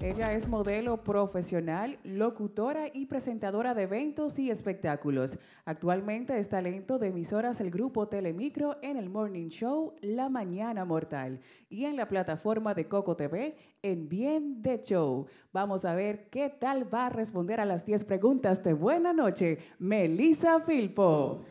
Ella es modelo profesional, locutora y presentadora de eventos y espectáculos. Actualmente es talento de emisoras el grupo Telemicro en el Morning Show La Mañana Mortal y en la plataforma de Coco TV en Bien de Show. Vamos a ver qué tal va a responder a las 10 preguntas de Buena Noche, Melissa Filpo.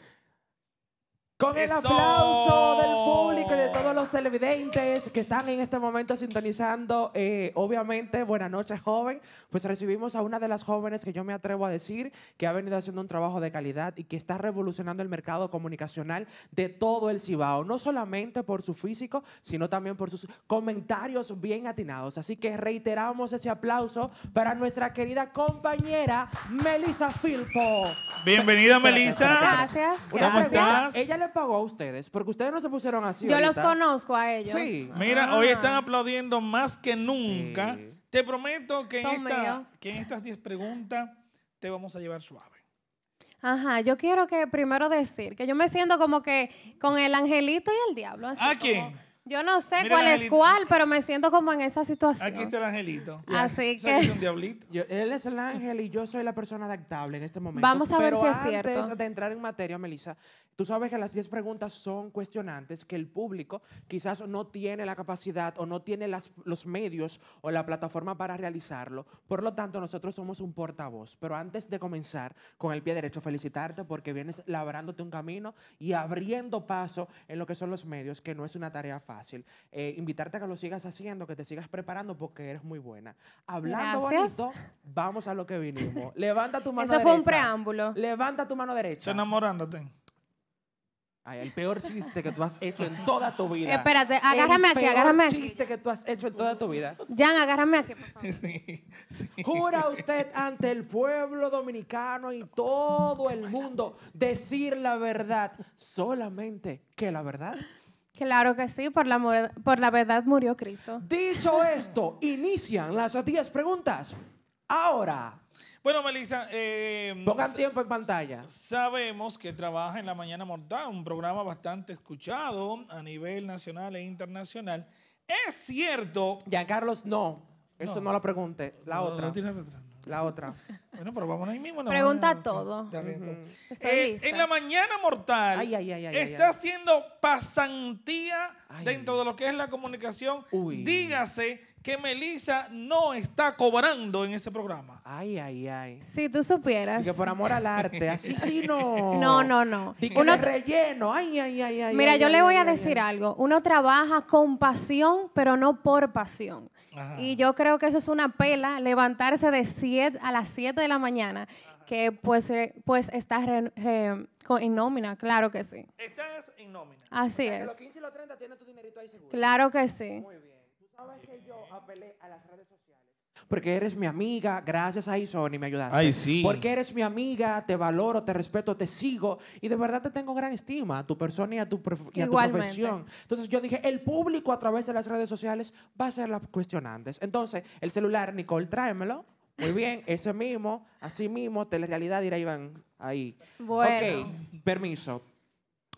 Con el aplauso del público y de todos los televidentes que están en este momento sintonizando, eh, obviamente, buenas noches, joven. Pues recibimos a una de las jóvenes que yo me atrevo a decir que ha venido haciendo un trabajo de calidad y que está revolucionando el mercado comunicacional de todo el Cibao, no solamente por su físico, sino también por sus comentarios bien atinados. Así que reiteramos ese aplauso para nuestra querida compañera Melissa Filpo. Bienvenida, Melissa. Gracias. ¿Cómo estás? Ella le pagó a ustedes? Porque ustedes no se pusieron así. Yo los conozco a ellos. Sí. Mira, hoy están aplaudiendo más que nunca. Te prometo que en, estas 10 preguntas te vamos a llevar suave. Ajá, yo quiero que primero decir que yo me siento como que con el angelito y el diablo. ¿A quién? Yo no sé cuál es cuál, pero me siento como en esa situación. Aquí está el angelito. Así que diablito? él es el ángel y yo soy la persona adaptable en este momento. Vamos a ver si es cierto. antes de entrar en materia, Melissa, tú sabes que las 10 preguntas son cuestionantes que el público quizás no tiene la capacidad o no tiene las- los medios o la plataforma para realizarlo. Por lo tanto, nosotros somos un portavoz. Pero antes de comenzar con el pie derecho, felicitarte porque vienes labrándote un camino y abriendo paso en lo que son los medios, que no es una tarea fácil fácil. Eh, invitarte a que lo sigas haciendo, que te sigas preparando porque eres muy buena. Hablando bonito, vamos a lo que vinimos. Levanta tu mano derecha. Eso fue un preámbulo. Levanta tu mano derecha. Enamorándote. el peor chiste que tú has hecho en toda tu vida. Espérate, agárrame aquí, agárrame aquí. El chiste que tú has hecho en toda tu vida. Jan, agárrame aquí, por favor. Jura usted ante el pueblo dominicano y todo el mundo decir la verdad, solamente que la verdad Claro que sí, por la, por la verdad murió Cristo. Dicho esto, inician las 10 preguntas. Ahora. Bueno, Melissa, eh, pongan tiempo en pantalla. Sabemos que trabaja en La Mañana Mortal, un programa bastante escuchado a nivel nacional e internacional. Es cierto. Ya, Carlos, no. Eso no, lo pregunte. La no, otra la otra. Bueno, Pregunta todo. Eh, en la mañana mortal está haciendo pasantía dentro de lo que es la comunicación. Dígase que Melissa no está cobrando en ese programa. Ay, ay, ay. Si tú supieras. que por amor al arte, así no. No, no, no. relleno. ay, ay, ay. Mira, yo le voy a decir algo. Uno trabaja con pasión, pero no por pasión. Y yo creo que eso es una pela, levantarse de 7 a las 7 de la mañana, que pues, eh, pues estás re, re, en nómina, claro que sí. Estás en nómina. Así es. Que los 15 y los 30 tienes tu dinerito ahí seguro. Claro que sí. Muy bien. Tú sabes que yo apelé a las redes sociales porque eres mi amiga, gracias a Sony me ayudaste. Ay, sí. Porque eres mi amiga, te valoro, te respeto, te sigo y de verdad te tengo gran estima a tu persona y a tu, profesión. Entonces yo dije, el público a través de las redes sociales va a ser la cuestionantes. Entonces, el celular, Nicole, tráemelo. Muy bien, ese mismo, así mismo, telerealidad dirá Iván ahí. Bueno. Ok, permiso.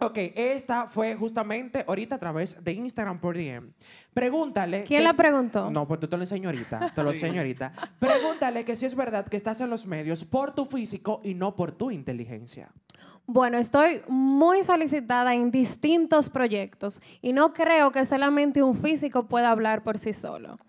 Ok, esta fue justamente ahorita a través de Instagram por DM. Pregúntale. ¿Quién la preguntó? No, pues tú te lo enseño Pregúntale que si es verdad que estás en los medios por tu físico y no por tu inteligencia. Bueno, estoy muy solicitada en distintos proyectos y no creo que solamente un físico pueda hablar por sí solo.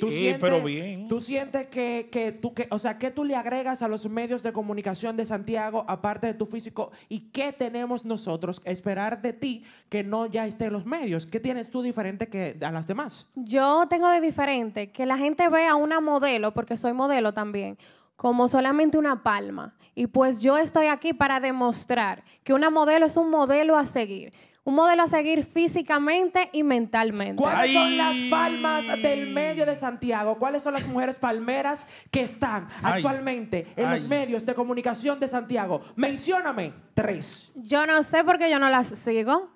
¿Tú sientes, pero bien. ¿Tú sientes que, tú, que, o sea, tú le agregas a los medios de comunicación de Santiago aparte de tu físico y qué tenemos nosotros esperar de ti que no ya esté en los medios? ¿Qué tienes tú diferente que a las demás? Yo tengo de diferente que la gente vea una modelo, porque soy modelo también como solamente una palma. Y pues yo estoy aquí para demostrar que una modelo es un modelo a seguir. Un modelo a seguir físicamente y mentalmente. ¿Cuáles son las palmas del medio de Santiago? ¿Cuáles son las mujeres palmeras que están actualmente en los medios de comunicación de Santiago? Mencióname tres. Yo no sé porque yo no las sigo.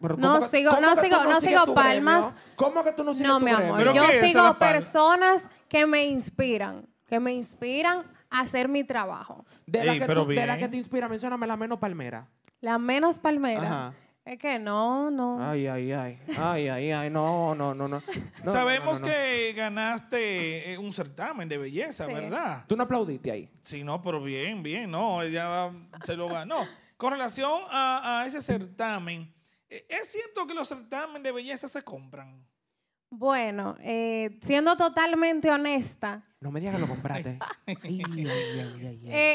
no sigo, no sigo, no, sigo palmas. ¿Cómo que tú no sigues No, mi amor, yo sigo personas que me inspiran que me inspiran a hacer mi trabajo. De la, que, te inspira, mencióname la menos palmera. La menos palmera. Es que no, no. Ay, ay, ay. Ay, ay, ay. No, no, no, no. Sabemos que ganaste eh, un certamen de belleza, ¿verdad? Tú no aplaudiste ahí. Sí, no, pero bien, bien, no, ella se lo ganó. Con relación a, ese certamen, eh, ¿es cierto que los certámenes de belleza se compran? Bueno, eh, siendo totalmente honesta. No me digas que lo compraste.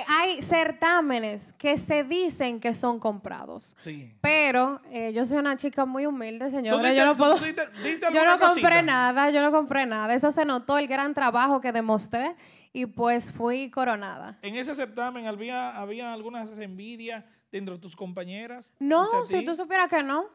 hay certámenes que se dicen que son comprados. Sí. Pero eh, yo soy una chica muy humilde, señora. Yo no puedo. yo no compré nada, yo no compré nada. Eso se notó el gran trabajo que demostré y pues fui coronada. En ese certamen había, había algunas envidias dentro de tus compañeras. No, si tú supieras que no.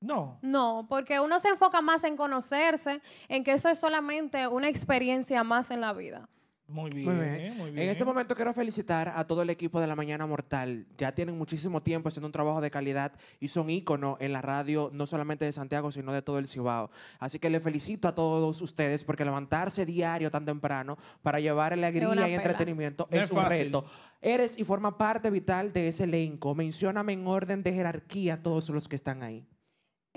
No. No, porque uno se enfoca más en conocerse, en que eso es solamente una experiencia más en la vida. Muy bien, En este momento quiero felicitar a todo el equipo de La Mañana Mortal. Ya tienen muchísimo tiempo haciendo un trabajo de calidad y son ícono en la radio, no solamente de Santiago, sino de todo el Cibao. Así que le felicito a todos ustedes porque levantarse diario tan temprano para llevar alegría y entretenimiento es, un reto. Eres y forma parte vital de ese elenco. mencioname en orden de jerarquía a todos los que están ahí.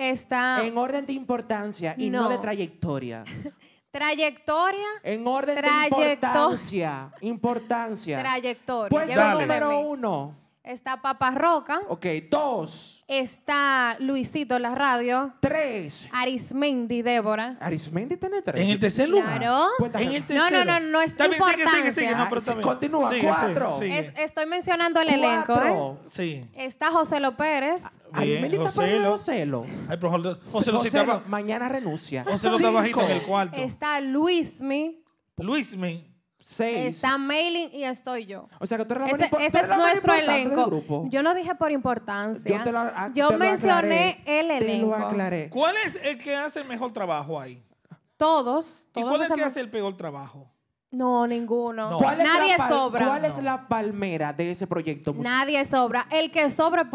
En orden de importancia y no, de trayectoria. Trayectoria. En orden de importancia. Importancia. Trayectoria. Puesto número uno. Está Papá Roca. Ok, dos. Está Luisito en la radio. Tres. Arismendi, Débora. Arismendi tiene tres. En el tercer lugar. Claro. En el tercero. No, no, no, no es también importancia. Sigue, sigue, sigue. Ah, continúa. cuatro. estoy mencionando el elenco. ¿eh? Sí. Está José López. Pérez. Ah, Arismendi está por el José Ay, pero José, Lo, mañana renuncia. José Lo está bajito en el cuarto. Está Luismi. Luismi. Está Mailing y estoy yo. O sea que tú eres la Ese, es nuestro elenco. Grupo. Yo no dije por importancia. Yo, ah, mencioné el elenco. aclaré. ¿Cuál es el que hace el mejor trabajo ahí? Todos. ¿Y cuál es el que hace el peor trabajo? No, ninguno. Nadie sobra. ¿Cuál es la palmera de ese proyecto? Nadie sobra. El que sobra,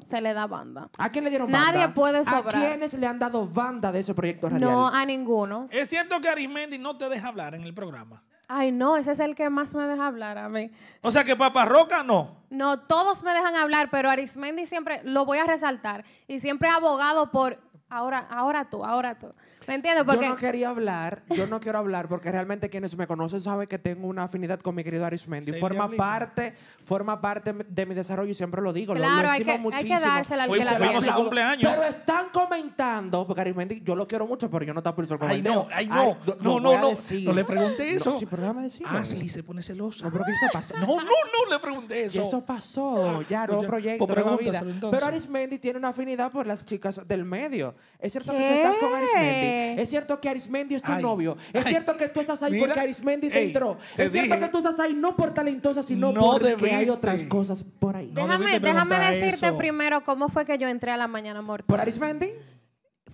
se le da banda. ¿A quién le dieron banda? Nadie puede sobrar. ¿A quiénes le han dado banda de ese proyecto radial? No, a ninguno. Es cierto que Arismendi no te deja hablar en el programa. Ay, no, ese es el que más me deja hablar a mí. O sea que Papa Roca no. No, todos me dejan hablar, pero Arismendi siempre lo voy a resaltar y siempre abogado por Ahora, ahora tú, ahora tú. ¿Me entiendes? Porque... Yo no quería hablar, yo no quiero hablar porque realmente quienes me conocen saben que tengo una afinidad con mi querido Arismendi. Forma parte, forma parte de mi desarrollo y siempre lo digo. Claro, lo, hay, que, muchísimo. hay que dársela al que la cumpleaños. Pero están comentando, porque Arismendi yo lo quiero mucho, pero yo no tapo el sol Ay, no, ay, no, no, ah, no, no, no, le pregunté eso. No, sí, pero Ah, sí, se pone celoso. No, ¿qué eso No, no, no le pregunté eso. Eso pasó, ya, pues no, proyecto, pues vida. Pero Arismendi tiene una afinidad por las chicas del medio. ¿Es cierto que tú estás con Arismendi? ¿Es cierto que Arismendi es tu novio? ¿Es cierto que tú estás ahí porque Arismendi te entró? ¿Es cierto que tú estás ahí no por talentosa, sino porque hay otras cosas por ahí? Déjame, déjame decirte primero cómo fue que yo entré a la mañana ¿Por Arismendi?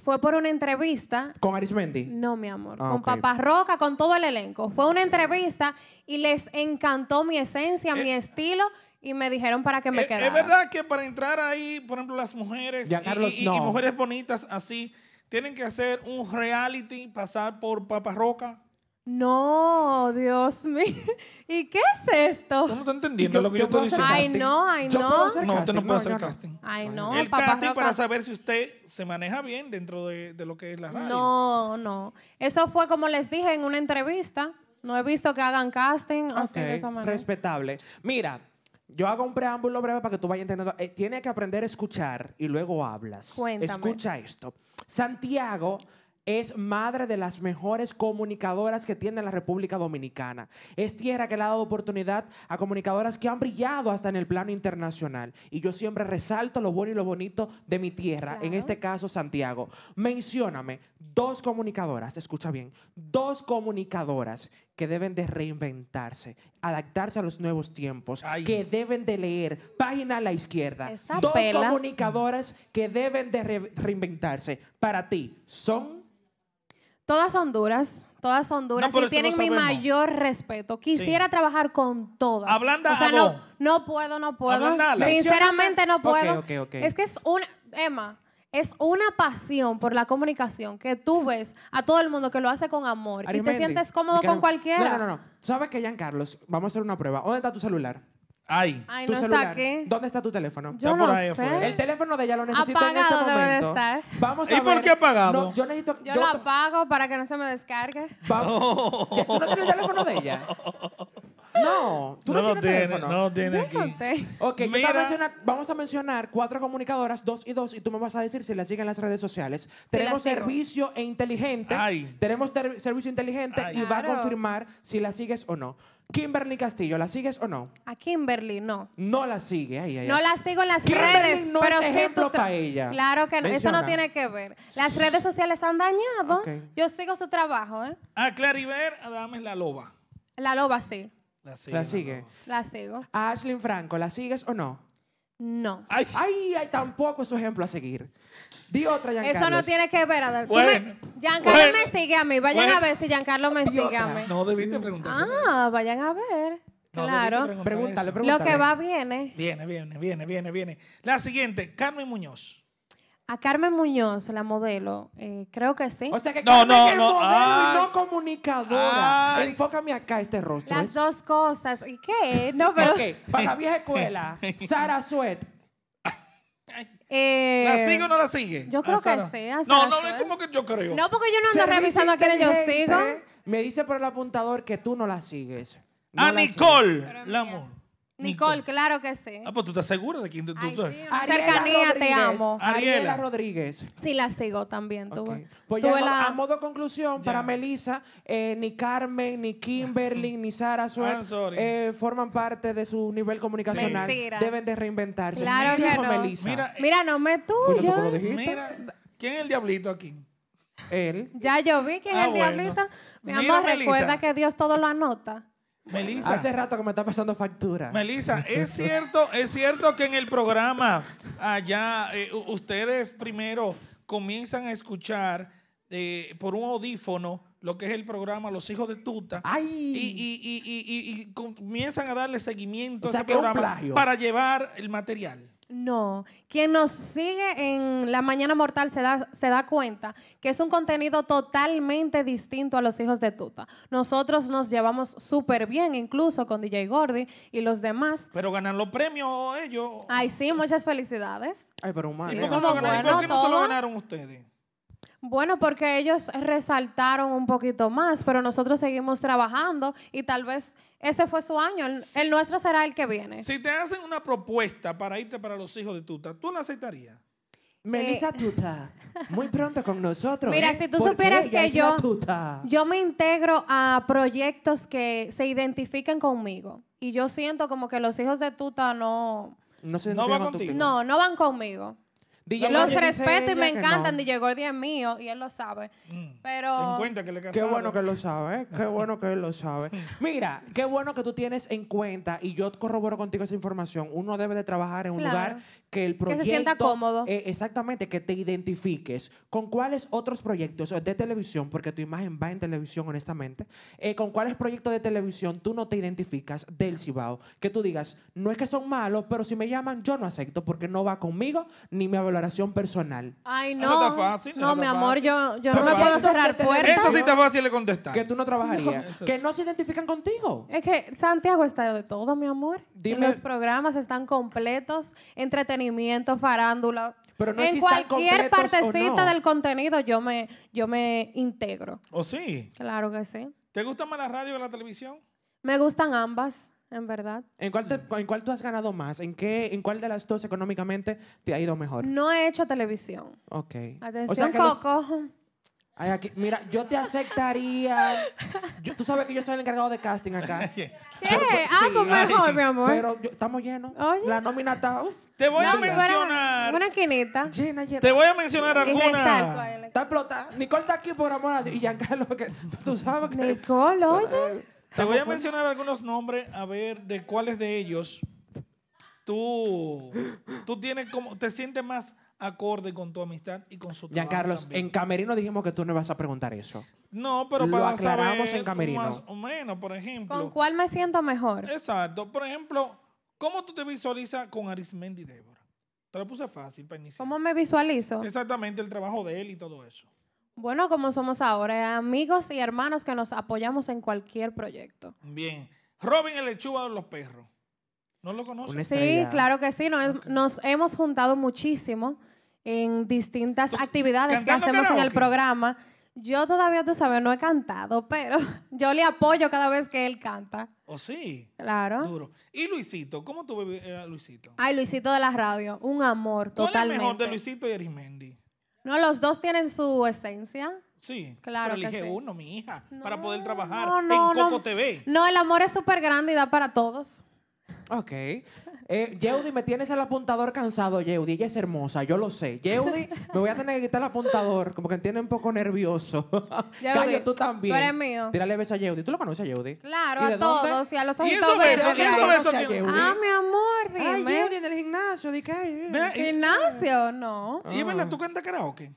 Fue por una entrevista. ¿Con Arismendi? No, mi amor. Ah, con Papá Roca, con todo el elenco. Fue una entrevista y les encantó mi esencia, eh. mi estilo y me dijeron para que me ¿Es, Es verdad que para entrar ahí, por ejemplo, las mujeres y, mujeres bonitas así, tienen que hacer un reality, pasar por Roca. No, Dios mío. ¿Y qué es esto? ¿Cómo no entendiendo lo que yo, estoy diciendo Ay, no, ay, no. No, usted no puede hacer casting. Ay, no. El casting para saber si usted se maneja bien dentro de, lo que es la radio. No, no. Eso fue como les dije en una entrevista. No he visto que hagan casting así de esa manera. Respetable. Mira, yo hago un preámbulo breve para que tú vayas entendiendo. Tiene eh, tienes que aprender a escuchar y luego hablas. Cuéntame. Escucha esto. Santiago es madre de las mejores comunicadoras que tiene la República Dominicana. Es tierra que le ha dado oportunidad a comunicadoras que han brillado hasta en el plano internacional. Y yo siempre resalto lo bueno y lo bonito de mi tierra, en este caso Santiago. Mencióname dos comunicadoras, escucha bien, dos comunicadoras que deben de reinventarse, adaptarse a los nuevos tiempos, que deben de leer página a la izquierda. dos comunicadoras que deben de reinventarse. Para ti, ¿son Todas son duras. Todas son duras y tienen mi mayor respeto. Quisiera trabajar con todas. Hablando o sea, no, no puedo, no puedo. Sinceramente no puedo. Es que es una, Emma, es una pasión por la comunicación que tú ves a todo el mundo que lo hace con amor y te sientes cómodo con cualquiera. No, no, no. Sabes que, Jean Carlos, vamos a hacer una prueba. ¿Dónde está tu celular? Ay, Ay, está aquí. ¿Dónde está tu teléfono? Yo por no ahí sé. El teléfono de ella lo necesito en este debe momento. estar. ¿Y por qué apagado? yo necesito. lo apago para que no se me descargue. ¿Tú no tienes el teléfono de ella? No, tú no, lo tienes teléfono. no lo tiene aquí. vamos a mencionar cuatro comunicadoras, dos y dos, y tú me vas a decir si las siguen en las redes sociales. Tenemos servicio e inteligente. Tenemos servicio inteligente y va a confirmar si las sigues o no. Kimberly Castillo, ¿la sigues o no? A Kimberly, no. No la sigue. Ay, ay, No la sigo en las redes, pero sí tu para Claro que no, eso no tiene que ver. Las redes sociales han dañado. Yo sigo su trabajo, ¿eh? A ah, Clariver Adames La Loba. La Loba, sí. La, sigue, la sigue. La sigo. A Ashlyn Franco, ¿la sigues o no? No. Ay, ay, tampoco es un ejemplo a seguir. Di otra, Giancarlo. Eso no tiene que ver, a Bueno, Giancarlo me sigue a mí. Vayan a ver si Giancarlo me sigue a mí. No debiste preguntar. Ah, vayan a ver. claro. Pregúntale, pregúntale. Lo que va viene. Viene, viene, viene, viene, viene. La siguiente, Carmen Muñoz. A Carmen Muñoz, la modelo, eh, creo que sí. O sea que no, Carmen no, es no, modelo y no comunicadora. Enfócame acá este rostro. Las ¿eh? dos cosas. ¿Y qué? No, pero... ok, para la vieja escuela, Sara Suet. Eh, ¿La sigue o no la sigue? Yo creo ah, que sí. Ah, no, no, no es como que yo creo. No, porque yo no ando revisando a quiénes yo sigo. Me dice por el apuntador que tú no la sigues. Ah, a Nicole, la amor. Nicole, claro que sí. Ah, pues tú estás segura de quién tú, eres. cercanía, te amo. Ariela. Rodríguez. Sí, la sigo también. Tú, Pues a modo conclusión, para Melissa, eh, ni Carmen, ni Kimberly, ni Sara Suárez ah, eh, forman parte de su nivel comunicacional. Mentira. Deben de reinventarse. Claro que Mira, eh, Mira, no me tuyo. mira, ¿quién es el diablito aquí? Él. Ya yo vi quién ah, es el diablito. Mi amor, recuerda que Dios todo lo anota. Melisa. Hace rato que me está pasando factura. Melisa, es cierto, es cierto que en el programa allá eh, ustedes primero comienzan a escuchar eh, por un audífono lo que es el programa Los Hijos de Tuta. Y, comienzan a darle seguimiento a ese programa para llevar el material. No, quien nos sigue en La Mañana Mortal se da, se da cuenta que es un contenido totalmente distinto a los hijos de Tuta. Nosotros nos llevamos súper bien, incluso con DJ Gordy y los demás. Pero ganan los premios ellos. Ay, sí, muchas felicidades. Ay, pero humano. ¿Y eso ¿Por qué no lo ganaron ustedes? Bueno, porque ellos resaltaron un poquito más, pero nosotros seguimos trabajando y tal vez ese fue su año. El, nuestro será el que viene. Si te hacen una propuesta para irte para los hijos de Tuta, ¿tú la aceptarías? Eh, Melissa Tuta, muy pronto con nosotros. Mira, ¿eh? si tú supieras que yo, yo me integro a proyectos que se identifiquen conmigo y yo siento como que los hijos de Tuta no... No, no van conmigo los respeto y me encantan. y llegó el es mío y él lo sabe. Mm. Pero. Qué bueno que lo sabe, qué bueno que lo sabe. Mira, qué bueno que tú tienes en cuenta, y yo corroboro contigo esa información, uno debe de trabajar en un lugar que el proyecto... se sienta cómodo. Eh, exactamente, que te identifiques. ¿Con cuáles otros proyectos eh, de televisión, porque tu imagen va en televisión, honestamente, eh, con cuáles proyectos de televisión tú no te identificas del Cibao? Que tú digas, no es que son malos, pero si me llaman, yo no acepto porque no va conmigo ni me habla personal. Ay, no. No fácil. mi amor, yo, yo no me puedo cerrar puertas. Eso sí está fácil de contestar. Que tú no trabajarías. Que no se identifican contigo. Es que Santiago está de todo, mi amor. Dime. Los programas están completos. Entretenimiento, farándula. Pero no en cualquier partecita del contenido yo me, yo me integro. ¿O sí? Claro que sí. ¿Te gusta más la radio que la televisión? Me gustan ambas en verdad. ¿En cuál, ¿En cuál tú has ganado más? ¿En, qué, ¿En cuál de las dos económicamente te ha ido mejor? No he hecho televisión. Ok. Atención, Coco. Ay, aquí- mira, yo te aceptaría. tú sabes que yo soy el encargado de casting acá. ¿Qué? Ah, pues mejor, mi amor. Pero estamos llenos. La nómina está Te voy a mencionar. Una quinita. llena, llena. Te voy a mencionar alguna. Está explotada. Nicole está aquí por amor a Dios. Y Giancarlo, que tú sabes que. Nicole, oye. Eh, te voy a mencionar algunos nombres, a ver de cuáles de ellos tú, tú tienes como, te sientes más acorde con tu amistad y con su trabajo. Ya, Carlos, en Camerino dijimos que tú no vas a preguntar eso. No, pero para saber en más o menos, por ejemplo. ¿Con cuál me siento mejor? Exacto. Por ejemplo, ¿cómo tú te visualizas con Arismendi Débora? Te lo puse fácil para iniciar. ¿Cómo me visualizo? Exactamente, el trabajo de él y todo eso. Bueno, como somos ahora, amigos y hermanos que nos apoyamos en cualquier proyecto. Bien. Robin el lechuga de los perros. ¿No lo conoces? Sí, claro que sí. Nos, hemos juntado muchísimo en distintas actividades que hacemos en el programa. Yo todavía, tú sabes, no he cantado, pero yo le apoyo cada vez que él canta. ¿O ¿Oh, sí? Claro. Duro. ¿Y Luisito? ¿Cómo tú a eh, Luisito? Ay, Luisito de la radio. Un amor, totalmente. ¿Cuál es mejor de Luisito y Arismendi? No, los dos tienen su esencia. Sí, claro. Pero elige que uno, mi hija, para poder trabajar en Coco TV. No, el amor es súper grande y da para todos. Ok. Eh, me tienes el apuntador cansado, Yeudi. Ella es hermosa, yo lo sé. Yeudi, me voy a tener que quitar el apuntador, como que entiende un poco nervioso. Yeudi, tú también. mío. Tírale beso a Yeudi. ¿Tú lo conoces a Yeudi? Claro, a todos. Y a los ojitos verdes. Ah, mi amor, dime. en el gimnasio. ¿De qué? ¿Gimnasio? No. ¿Y es verdad, tú cantas karaoke?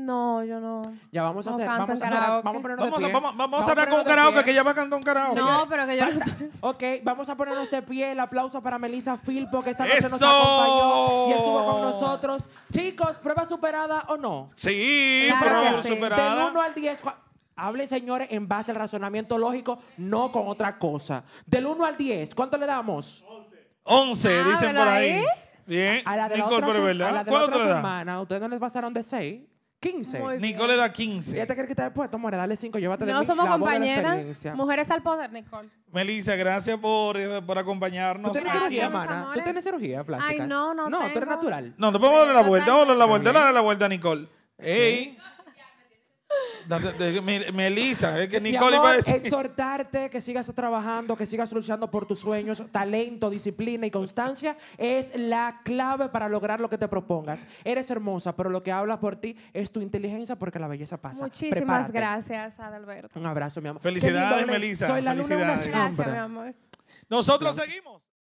No, yo no. Ya vamos a hacer. Vamos a, hacer vamos a ponernos vamos, de pie. Vamos, vamos a hablar con un karaoke, que ya va a cantar un karaoke. No, pero que yo no. ok, vamos a ponernos de pie. El aplauso para Melissa Filpo, que esta noche nos acompañó y estuvo con nosotros. Chicos, ¿prueba superada o no? Sí, prueba superada. Del 1 al 10. Hable, señores, en base al razonamiento lógico, no con otra cosa. Del 1 al 10, ¿cuánto le damos? 11. 11, ah, dicen por ahí. Bien. A la de la otra, ¿verdad? A la de la otra semana, ¿ustedes no les pasaron de 6? 15. Nicole da 15. Ya te crees que está puesto, more, dale 5, llévate de No somos compañeras. Mujeres al poder, Nicole. Melissa, gracias por, eh, por acompañarnos. ¿Tú tienes cirugía, mana? ¿Tú tienes cirugía plástica? Ay, no, no No, tú eres natural. No, no podemos a dar la vuelta, vamos a darle la vuelta, dale la vuelta, Nicole. Ey, Melissa, es que Nicole a Exhortarte que sigas trabajando, que sigas luchando por tus sueños, talento, disciplina y constancia es la clave para lograr lo que te propongas. Eres hermosa, pero lo que habla por ti es tu inteligencia porque la belleza pasa. Muchísimas gracias, Adalberto. Un abrazo, mi amor. Felicidades, Melissa. Soy la luna de una gracias, mi amor. Nosotros seguimos.